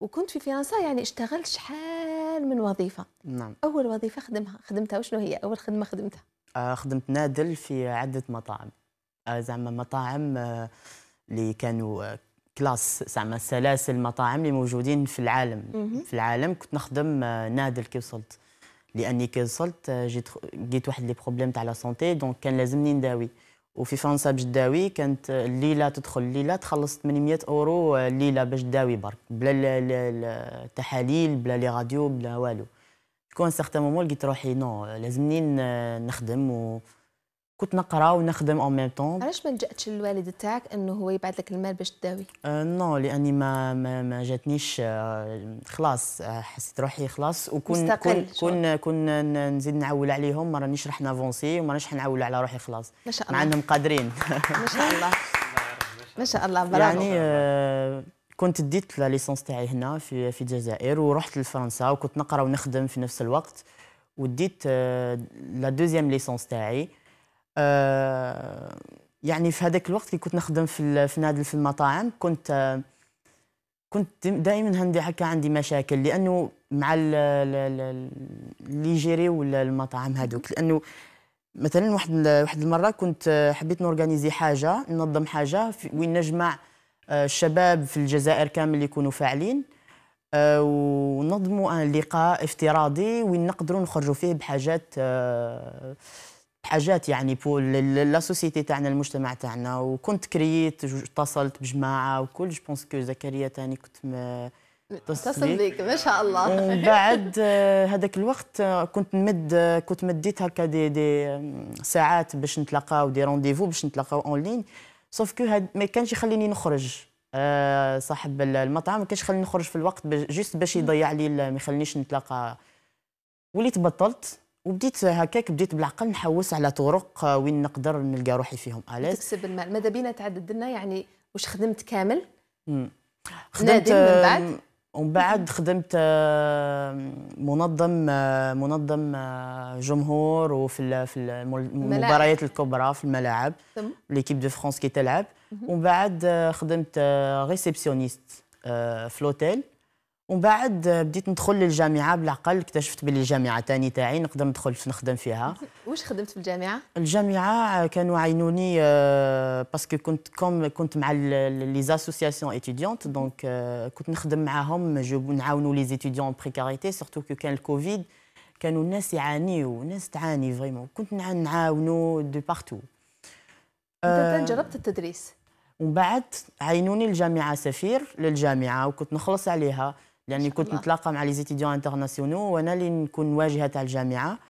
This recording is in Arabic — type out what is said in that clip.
وكنت في فرنسا يعني اشتغلت شحال من وظيفه نعم اول وظيفه خدمها خدمتها وشنو هي اول خدمه خدمتها آه، خدمت نادل في عده مطاعم آه، زعما مطاعم آه، اللي كانوا كلاس زعما سلاسل مطاعم اللي موجودين في العالم مم. في العالم كنت نخدم نادل كي وصلت لاني كي وصلت جيت لقيت واحد لي بروبليم تاع لا سونتي دونك كان لازمني نداوي وفي فرنسا باش تداوي كانت الليله تدخل الليله تخلص 800 اورو الليله باش تداوي برك بلا التحاليل بلا لي راديو بلا والو كون سيغتان مومون لقيت روحي نو لازمني نخدم و كنت نقرا ونخدم اون ميم طون علاش ما لجاتش للوالد تاعك انه هو يبعث لك المال باش تداوي أه euh, نو لاني ما ما, ما جاتنيش آه، خلاص آه، حسيت روحي خلاص وكون مستقل كون, كون نزيد نعول عليهم ما رانيش راح نافونسي وما رانيش نعول على روحي خلاص ما شاء الله عندهم قادرين ما شاء الله ما شاء الله برافو يعني آه، كنت ديت لا ليسونس تاعي هنا في في الجزائر ورحت لفرنسا وكنت نقرا ونخدم في نفس الوقت وديت لا دوزيام ليسونس تاعي آه، يعني في هذاك الوقت كي كنت نخدم في نادل في المطاعم كنت كنت دائما عندي هكا عندي مشاكل لانه مع اللي ولا المطاعم هذوك لانه مثلا واحد واحد المره كنت حبيت نورغانيزي حاجه ننظم حاجه وين نجمع آه، الشباب في الجزائر كامل يكونوا فاعلين آه، وننظموا لقاء افتراضي وين نقدروا نخرجوا فيه بحاجات حاجات يعني بول لا سوسيتي تاعنا المجتمع تاعنا وكنت كرييت اتصلت بجماعه وكل جو بونس كو زكريا تاني كنت اتصل بيك ما شاء الله بعد آه، هذاك الوقت آه، كنت نمد آه، كنت مديت هكا دي دي ساعات باش نتلاقاو دي رونديفو باش نتلاقاو اون لين سوف كو هاد ما كانش يخليني نخرج صاحب المطعم ما كانش يخليني نخرج في الوقت جوست باش يضيع لي ما يخلينيش نتلاقى وليت بطلت وبديت هكاك بديت بالعقل نحوس على طرق آه، وين نقدر نلقى روحي فيهم الاز تكسب المال ماذا بينا تعدد لنا يعني واش خدمت كامل مم. خدمت من بعد آه، ومن بعد خدمت آه، منظم منظم جمهور وفي في المباريات الكبرى في الملاعب ليكيب دو فرانس كي تلعب ومن بعد خدمت ريسبسيونيست في الاوتيل ومن بعد بديت ندخل للجامعه بالعقل اكتشفت باللي الجامعه تاني تاعي نقدر ندخل نخدم فيها واش خدمت في الجامعه الجامعه كانوا عينوني آه، باسكو كنت كوم كنت مع لي زاسوسياسيون ايتيديونت دونك كنت نخدم معاهم نعاونوا لي زيتيديون بريكاريتي سورتو كو كان الكوفيد كانوا الناس يعانيوا الناس تعاني فريمون كنت نعاونوا دو بارتو انت جربت التدريس ومن بعد عينوني الجامعه سفير للجامعه وكنت نخلص عليها لاني يعني كنت نتلاقى مع لي زيتيديون انترناسيونو وانا اللي نكون واجهه تاع الجامعه